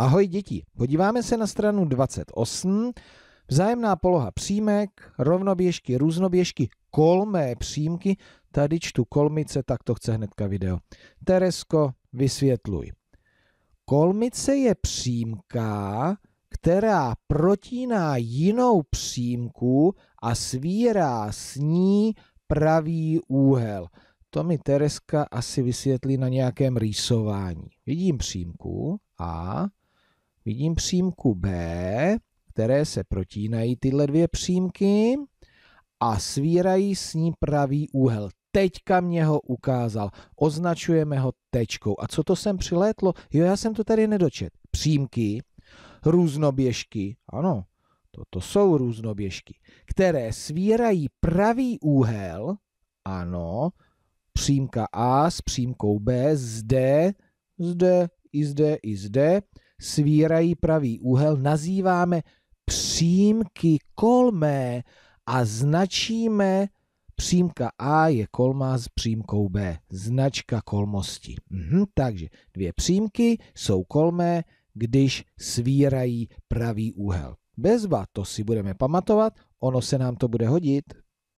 Ahoj děti, podíváme se na stranu 28. Vzájemná poloha přímek, rovnoběžky, různoběžky, kolmé přímky. Tady čtu kolmice, tak to chce hnedka video. Teresko, vysvětluj. Kolmice je přímka, která protíná jinou přímku a svírá s ní pravý úhel. To mi Tereska asi vysvětlí na nějakém rýsování. Vidím přímku a vidím přímku B, které se protínají tyhle dvě přímky a svírají s ní pravý úhel. Teďka mě ho ukázal. Označujeme ho tečkou. A co to sem přilétlo? Jo, já jsem to tady nedočet. Přímky, různoběžky, ano, toto jsou různoběžky, které svírají pravý úhel, ano, přímka A s přímkou B, zde, zde, i zde, i zde, svírají pravý úhel, nazýváme přímky kolmé a značíme přímka A je kolmá s přímkou B, značka kolmosti. Mhm, takže dvě přímky jsou kolmé, když svírají pravý úhel. Bezva, to si budeme pamatovat, ono se nám to bude hodit.